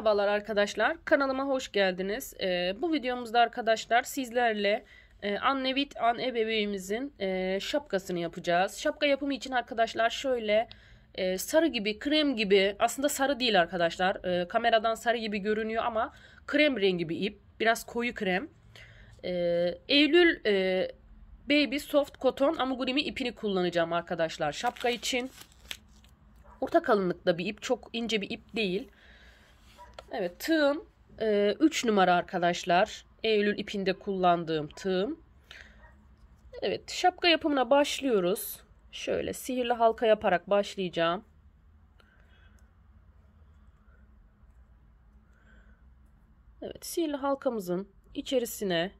Merhabalar arkadaşlar kanalıma hoş geldiniz. Ee, bu videomuzda arkadaşlar sizlerle e, Annevit An ebeveğimizin e, şapkasını yapacağız. Şapka yapımı için arkadaşlar şöyle e, sarı gibi krem gibi aslında sarı değil arkadaşlar. E, kameradan sarı gibi görünüyor ama krem rengi bir ip biraz koyu krem. E, Eylül e, Baby Soft Cotton amigurumi ipini kullanacağım arkadaşlar şapka için. Orta kalınlıkta bir ip çok ince bir ip değil. Evet tığım 3 e, numara arkadaşlar. Eylül ipinde kullandığım tığım. Evet şapka yapımına başlıyoruz. Şöyle sihirli halka yaparak başlayacağım. Evet sihirli halkamızın içerisine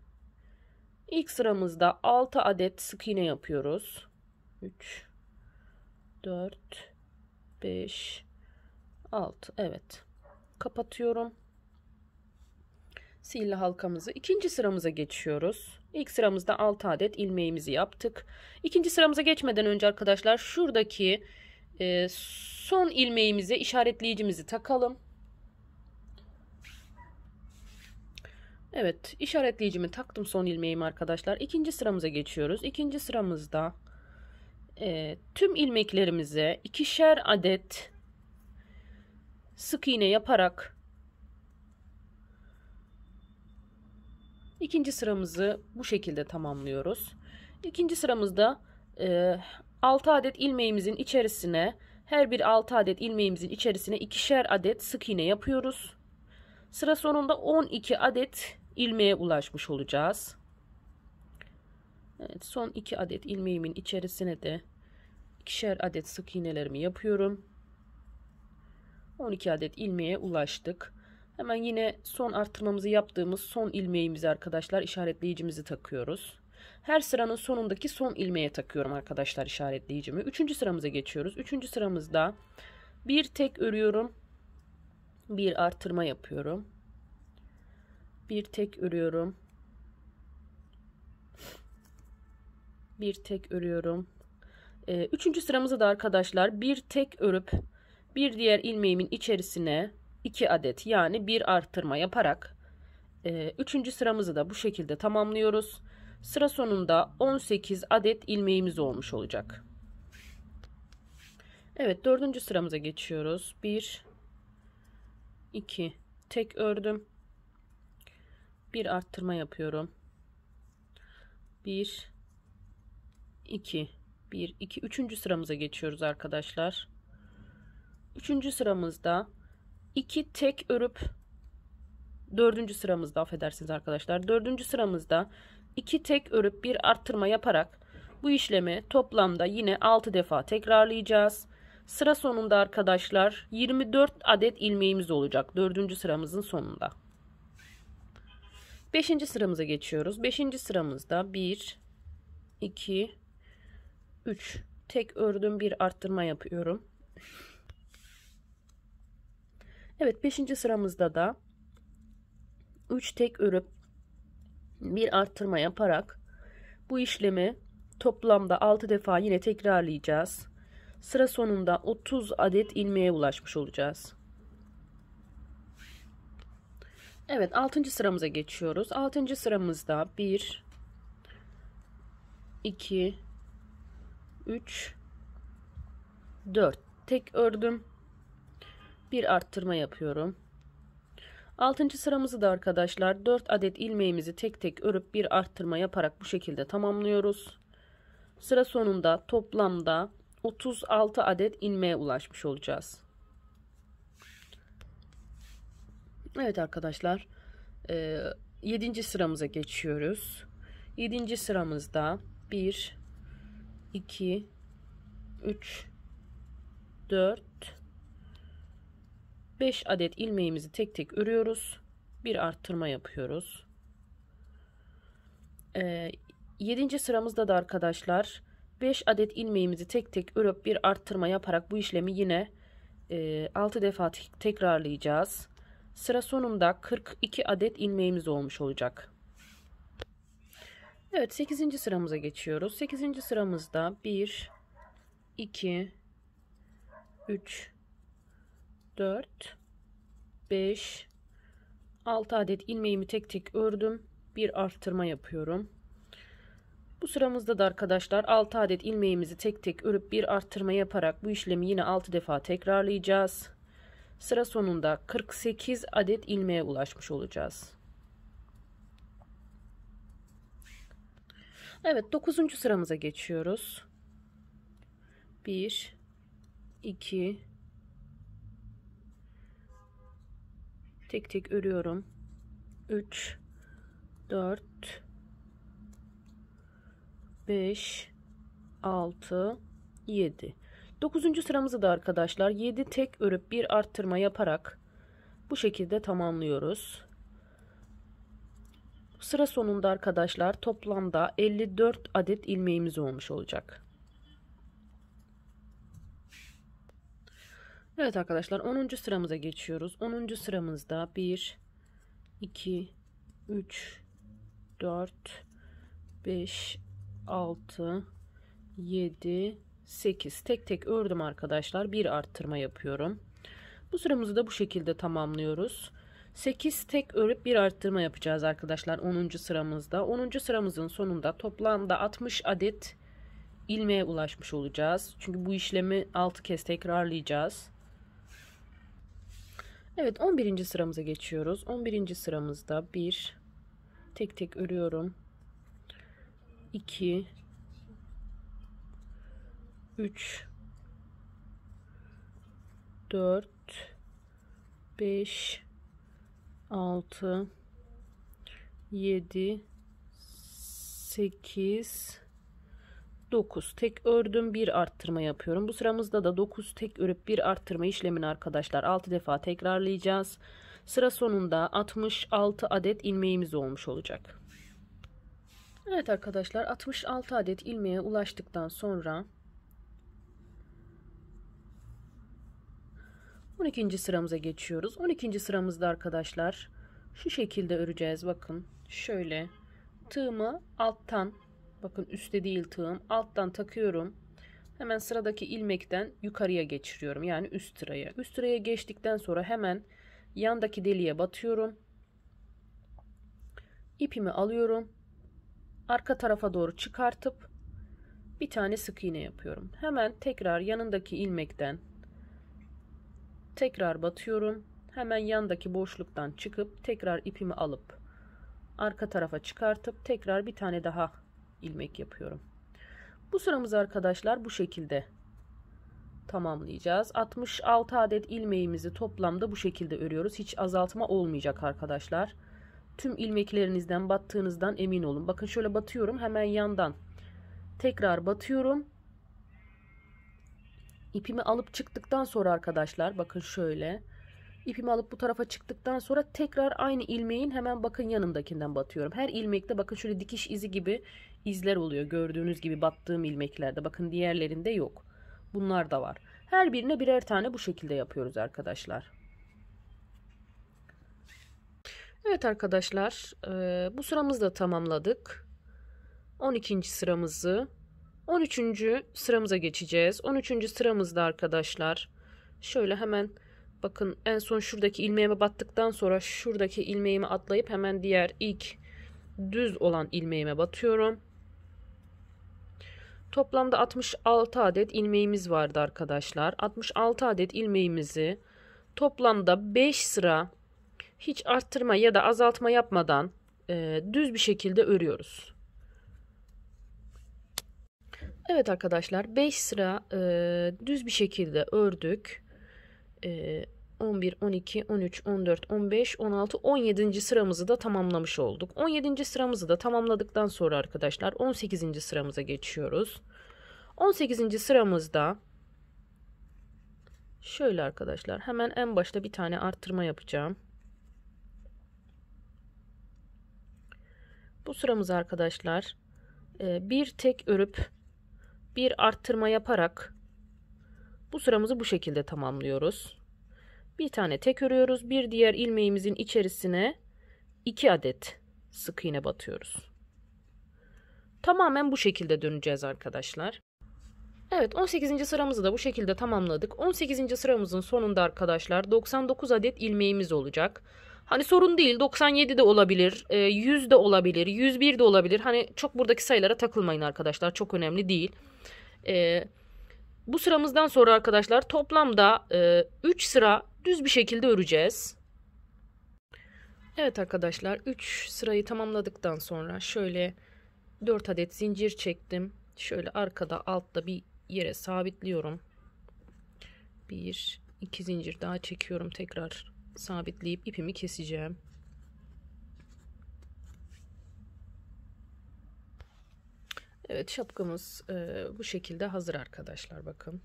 ilk sıramızda 6 adet sık iğne yapıyoruz. 3 4 5 6 evet kapatıyorum. Sihirli halkamızı ikinci sıramıza geçiyoruz. İlk sıramızda 6 adet ilmeğimizi yaptık. İkinci sıramıza geçmeden önce arkadaşlar şuradaki e, son ilmeğimize işaretleyicimizi takalım. Evet işaretleyicimi taktım son ilmeğimi arkadaşlar. İkinci sıramıza geçiyoruz. İkinci sıramızda e, tüm ilmeklerimize ikişer adet sık iğne yaparak ikinci sıramızı bu şekilde tamamlıyoruz. İkinci sıramızda e, 6 adet ilmeğimizin içerisine her bir 6 adet ilmeğimizin içerisine ikişer adet sık iğne yapıyoruz. Sıra sonunda 12 adet ilmeğe ulaşmış olacağız. Evet, son 2 adet ilmeğimin içerisine de ikişer adet sık iğnelerimi yapıyorum. 12 adet ilmeğe ulaştık. Hemen yine son arttırmamızı yaptığımız son ilmeğimizi arkadaşlar işaretleyicimizi takıyoruz. Her sıranın sonundaki son ilmeğe takıyorum arkadaşlar işaretleyicimi. Üçüncü sıramıza geçiyoruz. Üçüncü sıramızda bir tek örüyorum. Bir artırma yapıyorum. Bir tek örüyorum. Bir tek örüyorum. Ee, üçüncü sıramızı da arkadaşlar bir tek örüp bir diğer ilmeğimin içerisine 2 adet yani bir artırma yaparak e, üçüncü sıramızı da bu şekilde tamamlıyoruz. Sıra sonunda 18 adet ilmeğimiz olmuş olacak. Evet dördüncü sıramıza geçiyoruz. 1 2 tek ördüm. Bir arttırma yapıyorum. 1 2 1 2 üçüncü sıramıza geçiyoruz arkadaşlar. Üçüncü sıramızda iki tek örüp dördüncü sıramızda affedersiniz arkadaşlar. Dördüncü sıramızda iki tek örüp bir arttırma yaparak bu işlemi toplamda yine 6 defa tekrarlayacağız. Sıra sonunda arkadaşlar 24 adet ilmeğimiz olacak. Dördüncü sıramızın sonunda. Beşinci sıramıza geçiyoruz. Beşinci sıramızda 1, 2, 3 tek ördüm bir arttırma yapıyorum. Evet 5. sıramızda da 3 tek örüp bir arttırma yaparak bu işlemi toplamda 6 defa yine tekrarlayacağız. Sıra sonunda 30 adet ilmeğe ulaşmış olacağız. Evet 6. sıramıza geçiyoruz. 6. sıramızda 1 2 3 4 tek ördüm bir arttırma yapıyorum. 6. sıramızı da arkadaşlar 4 adet ilmeğimizi tek tek örüp bir arttırma yaparak bu şekilde tamamlıyoruz. Sıra sonunda toplamda 36 adet ilmeğe ulaşmış olacağız. Evet arkadaşlar 7. E, sıramıza geçiyoruz. 7. sıramızda 1 2 3 4 5 adet ilmeğimizi tek tek örüyoruz. Bir arttırma yapıyoruz. Ee, 7. sıramızda da arkadaşlar 5 adet ilmeğimizi tek tek örüp bir arttırma yaparak bu işlemi yine e, 6 defa tekrarlayacağız. Sıra sonunda 42 adet ilmeğimiz olmuş olacak. Evet 8. sıramıza geçiyoruz. 8. sıramızda 1 2 3 4 5 6 adet ilmeğimi tek tek ördüm. Bir artırma yapıyorum. Bu sıramızda da arkadaşlar 6 adet ilmeğimizi tek tek örüp bir artırma yaparak bu işlemi yine 6 defa tekrarlayacağız. Sıra sonunda 48 adet ilmeğe ulaşmış olacağız. Evet 9. sıramıza geçiyoruz. 1 2 tek tek örüyorum. 3 4 5 6 7 9. sıramızı da arkadaşlar 7 tek örüp bir arttırma yaparak bu şekilde tamamlıyoruz. Sıra sonunda arkadaşlar toplamda 54 adet ilmeğimiz olmuş olacak. Evet arkadaşlar 10. sıramıza geçiyoruz. 10. sıramızda 1, 2, 3, 4, 5, 6, 7, 8. Tek tek ördüm arkadaşlar. Bir arttırma yapıyorum. Bu sıramızı da bu şekilde tamamlıyoruz. 8 tek örüp bir arttırma yapacağız arkadaşlar 10. sıramızda. 10. sıramızın sonunda toplamda 60 adet ilmeğe ulaşmış olacağız. Çünkü bu işlemi 6 kez tekrarlayacağız. Evet 11. sıramıza geçiyoruz. 11. sıramızda 1 tek tek örüyorum. 2 3 4 5 6 7 8 9 tek ördüm bir arttırma yapıyorum. Bu sıramızda da 9 tek örüp bir arttırma işlemini arkadaşlar 6 defa tekrarlayacağız. Sıra sonunda 66 adet ilmeğimiz olmuş olacak. Evet arkadaşlar 66 adet ilmeğe ulaştıktan sonra 12. sıramıza geçiyoruz. 12. sıramızda arkadaşlar şu şekilde öreceğiz. Bakın şöyle tığımı alttan Bakın üstte değil tığım. Alttan takıyorum. Hemen sıradaki ilmekten yukarıya geçiriyorum. Yani üst sıraya. Üst sıraya geçtikten sonra hemen yandaki deliğe batıyorum. İpimi alıyorum. Arka tarafa doğru çıkartıp bir tane sık iğne yapıyorum. Hemen tekrar yanındaki ilmekten tekrar batıyorum. Hemen yandaki boşluktan çıkıp tekrar ipimi alıp arka tarafa çıkartıp tekrar bir tane daha ilmek yapıyorum. Bu sıramız arkadaşlar bu şekilde tamamlayacağız. 66 adet ilmeğimizi toplamda bu şekilde örüyoruz. Hiç azaltma olmayacak arkadaşlar. Tüm ilmeklerinizden battığınızdan emin olun. Bakın şöyle batıyorum hemen yandan tekrar batıyorum. İpimi alıp çıktıktan sonra arkadaşlar bakın şöyle ipimi alıp bu tarafa çıktıktan sonra tekrar aynı ilmeğin hemen bakın yanındakinden batıyorum. Her ilmekte bakın şöyle dikiş izi gibi izler oluyor. Gördüğünüz gibi battığım ilmeklerde bakın diğerlerinde yok. Bunlar da var. Her birine birer tane bu şekilde yapıyoruz arkadaşlar. Evet arkadaşlar e, bu sıramızı da tamamladık. 12. sıramızı 13. sıramıza geçeceğiz. 13. sıramızda arkadaşlar şöyle hemen Bakın en son şuradaki ilmeğime battıktan sonra şuradaki ilmeğimi atlayıp hemen diğer ilk düz olan ilmeğime batıyorum. Toplamda 66 adet ilmeğimiz vardı arkadaşlar. 66 adet ilmeğimizi toplamda 5 sıra hiç arttırma ya da azaltma yapmadan e, düz bir şekilde örüyoruz. Evet arkadaşlar 5 sıra e, düz bir şekilde ördük e, 11, 12, 13, 14, 15, 16, 17. sıramızı da tamamlamış olduk. 17. sıramızı da tamamladıktan sonra arkadaşlar 18. sıramıza geçiyoruz. 18. sıramızda şöyle arkadaşlar hemen en başta bir tane arttırma yapacağım. Bu sıramız arkadaşlar bir tek örüp bir arttırma yaparak bu sıramızı bu şekilde tamamlıyoruz. Bir tane tek örüyoruz. Bir diğer ilmeğimizin içerisine 2 adet sık iğne batıyoruz. Tamamen bu şekilde döneceğiz arkadaşlar. Evet 18. sıramızı da bu şekilde tamamladık. 18. sıramızın sonunda arkadaşlar 99 adet ilmeğimiz olacak. Hani sorun değil 97 de olabilir 100 e, de olabilir 101 de olabilir. Hani çok buradaki sayılara takılmayın arkadaşlar çok önemli değil. Ee, bu sıramızdan sonra arkadaşlar toplamda 3 e, sıra düz bir şekilde öreceğiz. Evet arkadaşlar 3 sırayı tamamladıktan sonra şöyle 4 adet zincir çektim. Şöyle arkada altta bir yere sabitliyorum. 1 2 zincir daha çekiyorum. Tekrar sabitleyip ipimi keseceğim. Evet şapkamız e, bu şekilde hazır arkadaşlar bakın.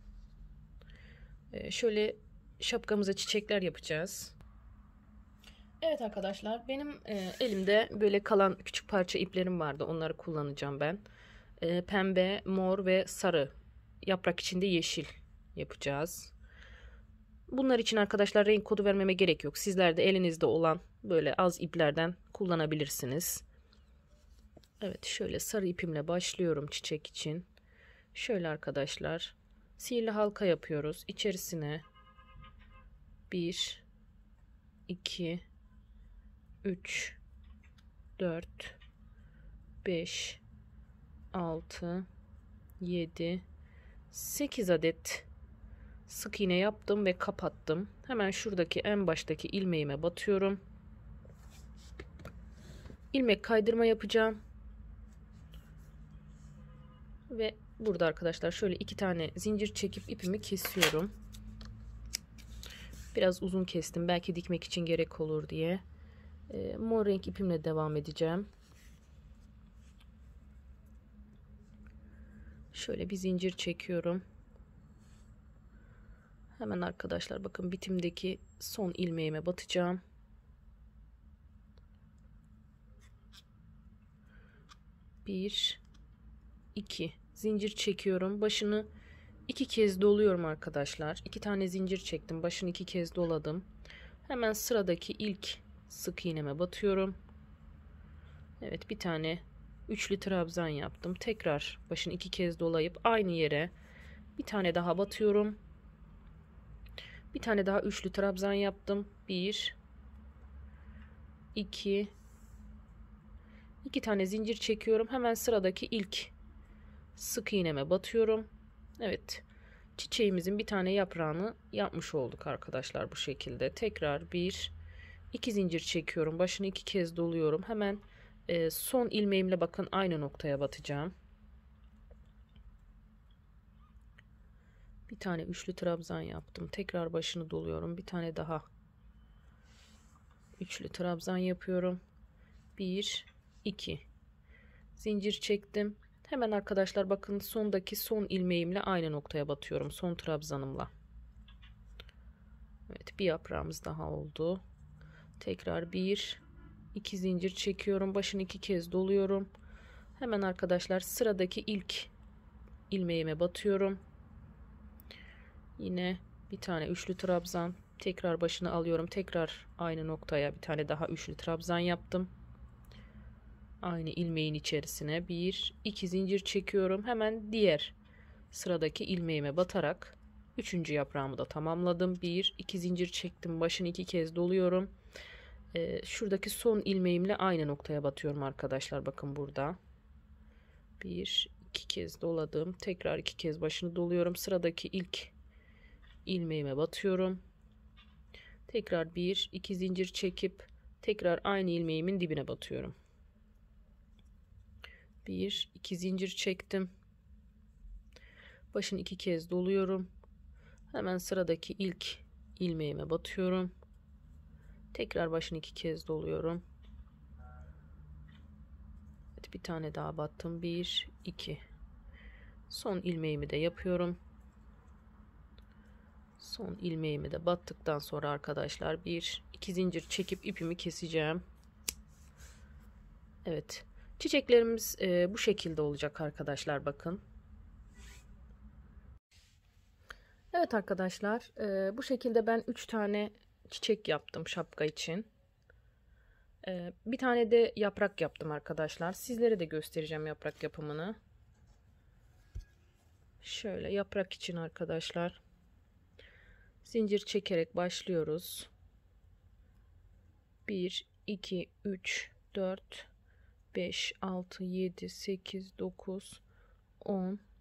E, şöyle şapkamıza çiçekler yapacağız. Evet arkadaşlar benim e, elimde böyle kalan küçük parça iplerim vardı. Onları kullanacağım ben. E, pembe, mor ve sarı. Yaprak içinde yeşil yapacağız. Bunlar için arkadaşlar renk kodu vermeme gerek yok. Sizler de elinizde olan böyle az iplerden kullanabilirsiniz. Evet şöyle sarı ipimle başlıyorum çiçek için. Şöyle arkadaşlar sihirli halka yapıyoruz. İçerisine 1 2 3 4 5 6 7 8 adet sık iğne yaptım ve kapattım. Hemen şuradaki en baştaki ilmeğime batıyorum. İlmek kaydırma yapacağım. Ve burada arkadaşlar şöyle iki tane zincir çekip ipimi kesiyorum. Biraz uzun kestim. Belki dikmek için gerek olur diye. E, mor renk ipimle devam edeceğim. Şöyle bir zincir çekiyorum. Hemen arkadaşlar bakın bitimdeki son ilmeğime batacağım. Bir, iki zincir çekiyorum. Başını iki kez doluyorum arkadaşlar. İki tane zincir çektim. Başını iki kez doladım. Hemen sıradaki ilk sık iğneme batıyorum. Evet bir tane üçlü trabzan yaptım. Tekrar başını iki kez dolayıp aynı yere bir tane daha batıyorum. Bir tane daha üçlü trabzan yaptım. Bir, iki, iki tane zincir çekiyorum. Hemen sıradaki ilk sık iğneme batıyorum. Evet çiçeğimizin bir tane yaprağını yapmış olduk arkadaşlar bu şekilde. Tekrar bir iki zincir çekiyorum. Başını iki kez doluyorum. Hemen e, son ilmeğimle bakın aynı noktaya batacağım. Bir tane üçlü trabzan yaptım. Tekrar başını doluyorum. Bir tane daha üçlü trabzan yapıyorum. Bir, iki zincir çektim. Hemen arkadaşlar bakın sondaki son ilmeğimle aynı noktaya batıyorum. Son trabzanımla. Evet bir yaprağımız daha oldu. Tekrar bir iki zincir çekiyorum. Başını iki kez doluyorum. Hemen arkadaşlar sıradaki ilk ilmeğime batıyorum. Yine bir tane üçlü trabzan tekrar başını alıyorum. Tekrar aynı noktaya bir tane daha üçlü trabzan yaptım aynı ilmeğin içerisine bir iki zincir çekiyorum. Hemen diğer sıradaki ilmeğime batarak üçüncü yaprağımı da tamamladım. Bir iki zincir çektim. Başını iki kez doluyorum. Ee, şuradaki son ilmeğimle aynı noktaya batıyorum arkadaşlar. Bakın burada. Bir iki kez doladım. Tekrar iki kez başını doluyorum. Sıradaki ilk ilmeğime batıyorum. Tekrar bir iki zincir çekip tekrar aynı ilmeğimin dibine batıyorum bir iki zincir çektim. Başını iki kez doluyorum. Hemen sıradaki ilk ilmeğime batıyorum. Tekrar başını iki kez doluyorum. Evet, bir tane daha battım. Bir, iki. Son ilmeğimi de yapıyorum. Son ilmeğimi de battıktan sonra arkadaşlar bir iki zincir çekip ipimi keseceğim. Evet. Çiçeklerimiz e, bu şekilde olacak arkadaşlar bakın. Evet arkadaşlar e, bu şekilde ben 3 tane çiçek yaptım şapka için. E, bir tane de yaprak yaptım arkadaşlar. Sizlere de göstereceğim yaprak yapımını. Şöyle yaprak için arkadaşlar. Zincir çekerek başlıyoruz. 1, 2, 3, 4, 5, 6, 7, 8, 9, 10,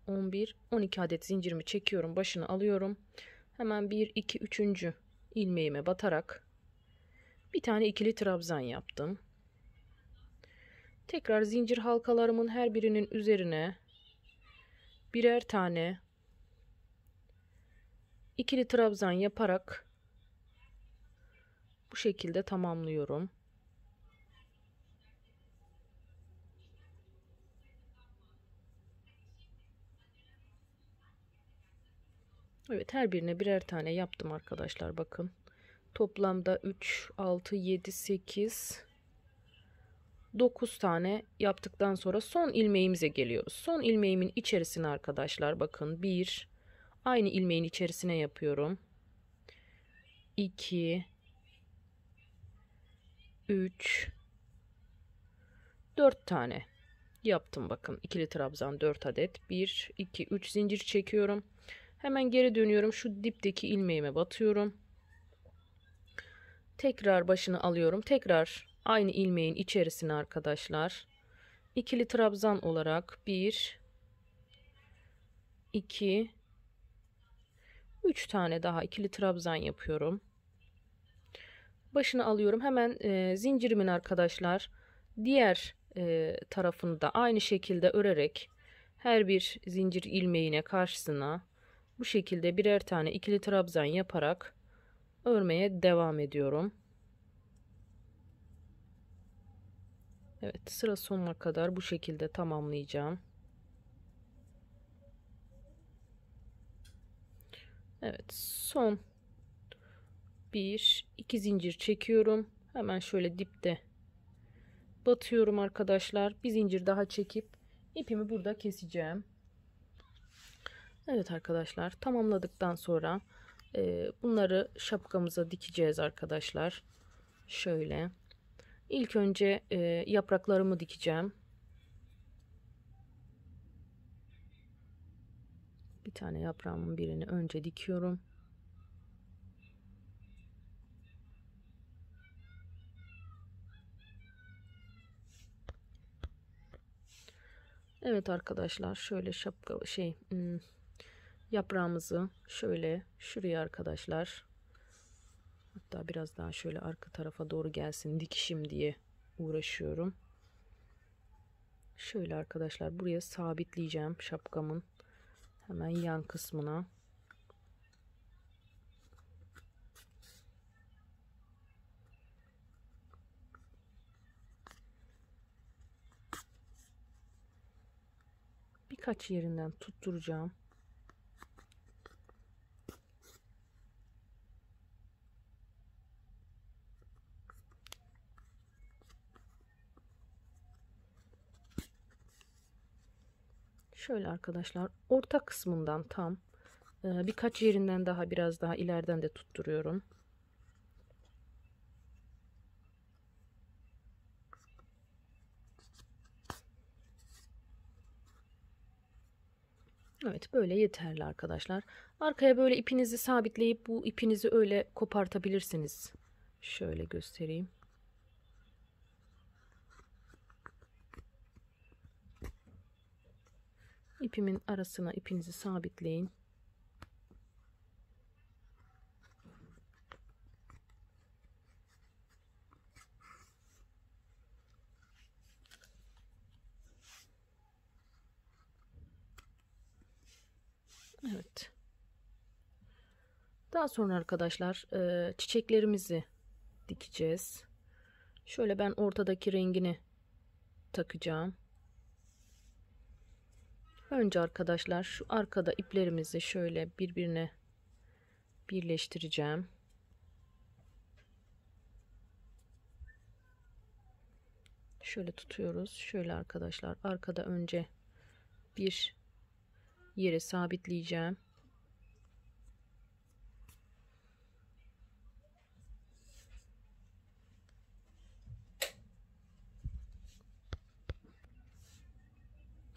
11, 12 adet zincirimi çekiyorum. Başını alıyorum. Hemen 1, 2, 3. ilmeğime batarak bir tane ikili trabzan yaptım. Tekrar zincir halkalarımın her birinin üzerine birer tane ikili trabzan yaparak bu şekilde tamamlıyorum. Evet her birine birer tane yaptım arkadaşlar bakın. Toplamda 3, 6, 7, 8, 9 tane yaptıktan sonra son ilmeğimize geliyoruz. Son ilmeğimin içerisine arkadaşlar bakın 1 aynı ilmeğin içerisine yapıyorum. 2 3 4 tane yaptım bakın. ikili trabzan 4 adet. 1 2 3 zincir çekiyorum. Hemen geri dönüyorum. Şu dipteki ilmeğime batıyorum. Tekrar başını alıyorum. Tekrar aynı ilmeğin içerisine arkadaşlar. İkili trabzan olarak 1 2 3 tane daha ikili trabzan yapıyorum. Başını alıyorum. Hemen e, zincirimin arkadaşlar diğer e, tarafını da aynı şekilde örerek her bir zincir ilmeğine karşısına bu şekilde birer tane ikili trabzan yaparak örmeye devam ediyorum. Evet sıra sonuna kadar bu şekilde tamamlayacağım. Evet son bir iki zincir çekiyorum. Hemen şöyle dipte batıyorum arkadaşlar. Bir zincir daha çekip ipimi burada keseceğim. Evet arkadaşlar tamamladıktan sonra e, bunları şapkamıza dikeceğiz arkadaşlar. Şöyle. İlk önce e, yapraklarımı dikeceğim. Bir tane yaprağımın birini önce dikiyorum. Evet arkadaşlar şöyle şapka şey hmm, Yaprağımızı şöyle şuraya arkadaşlar. Hatta biraz daha şöyle arka tarafa doğru gelsin dikişim diye uğraşıyorum. Şöyle arkadaşlar buraya sabitleyeceğim şapkamın hemen yan kısmına. Birkaç yerinden tutturacağım. Şöyle arkadaşlar orta kısmından tam e, birkaç yerinden daha biraz daha ileriden de tutturuyorum. Evet böyle yeterli arkadaşlar. Arkaya böyle ipinizi sabitleyip bu ipinizi öyle kopartabilirsiniz. Şöyle göstereyim. İpimin arasına ipinizi sabitleyin. Evet. Daha sonra arkadaşlar e, çiçeklerimizi dikeceğiz. Şöyle ben ortadaki rengini takacağım. Önce arkadaşlar şu arkada iplerimizi şöyle birbirine birleştireceğim. Şöyle tutuyoruz. Şöyle arkadaşlar arkada önce bir yere sabitleyeceğim.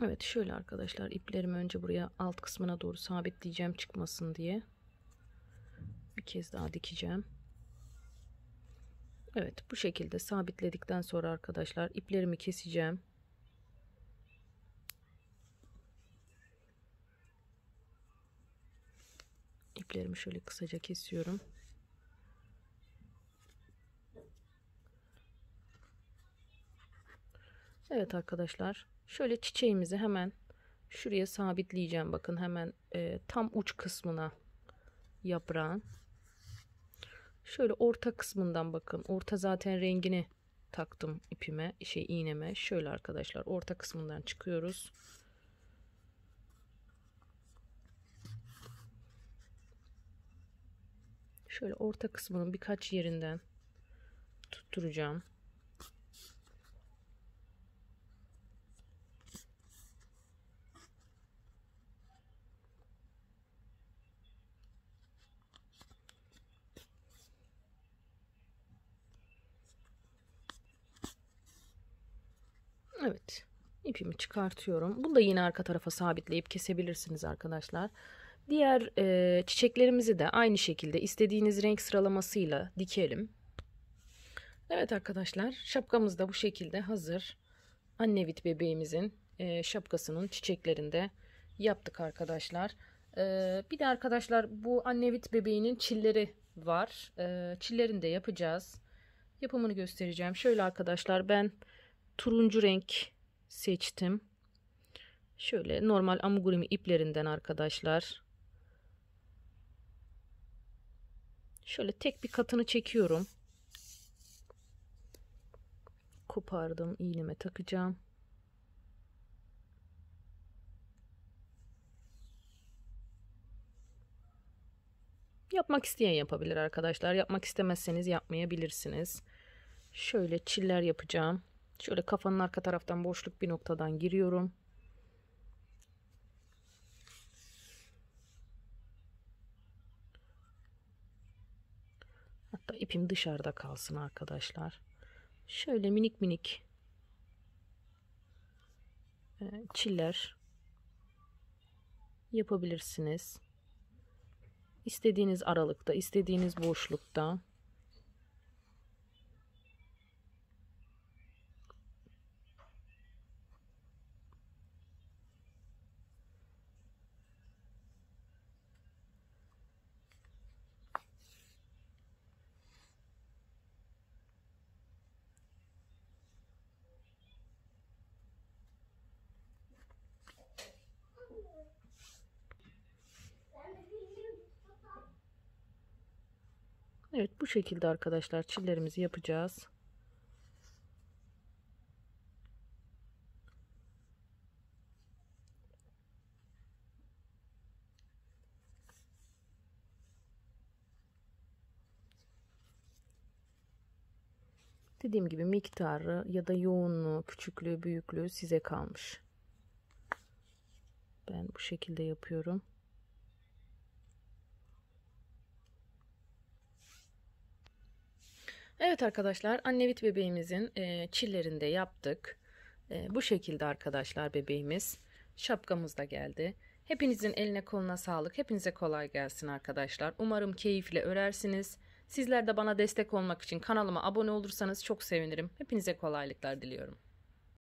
Evet şöyle arkadaşlar iplerimi önce buraya alt kısmına doğru sabitleyeceğim çıkmasın diye. Bir kez daha dikeceğim. Evet bu şekilde sabitledikten sonra arkadaşlar iplerimi keseceğim. İplerimi şöyle kısaca kesiyorum. Evet arkadaşlar şöyle çiçeğimizi hemen şuraya sabitleyeceğim. Bakın hemen e, tam uç kısmına yaprağın. Şöyle orta kısmından bakın. Orta zaten rengini taktım ipime şey iğneme. Şöyle arkadaşlar orta kısmından çıkıyoruz. Şöyle orta kısmının birkaç yerinden tutturacağım. Evet. ipimi çıkartıyorum. Bunu da yine arka tarafa sabitleyip kesebilirsiniz arkadaşlar. Diğer e, çiçeklerimizi de aynı şekilde istediğiniz renk sıralamasıyla dikelim. Evet arkadaşlar şapkamız da bu şekilde hazır. Annevit bebeğimizin e, şapkasının çiçeklerinde yaptık arkadaşlar. E, bir de arkadaşlar bu annevit bebeğinin çilleri var. E, çillerini de yapacağız. Yapımını göstereceğim. Şöyle arkadaşlar ben turuncu renk seçtim. Şöyle normal amigurumi iplerinden arkadaşlar. Şöyle tek bir katını çekiyorum. Kopardım. iğneme takacağım. Yapmak isteyen yapabilir arkadaşlar. Yapmak istemezseniz yapmayabilirsiniz. Şöyle çiller yapacağım. Şöyle kafanın arka taraftan boşluk bir noktadan giriyorum. Hatta ipim dışarıda kalsın arkadaşlar. Şöyle minik minik e, çiller yapabilirsiniz. İstediğiniz aralıkta, istediğiniz boşlukta Bu şekilde arkadaşlar çillerimizi yapacağız. Dediğim gibi miktarı ya da yoğunluğu, küçüklüğü, büyüklüğü size kalmış. Ben bu şekilde yapıyorum. Evet arkadaşlar annevit bebeğimizin e, çillerinde yaptık. E, bu şekilde arkadaşlar bebeğimiz şapkamız da geldi. Hepinizin eline koluna sağlık. Hepinize kolay gelsin arkadaşlar. Umarım keyifle örersiniz. Sizler de bana destek olmak için kanalıma abone olursanız çok sevinirim. Hepinize kolaylıklar diliyorum.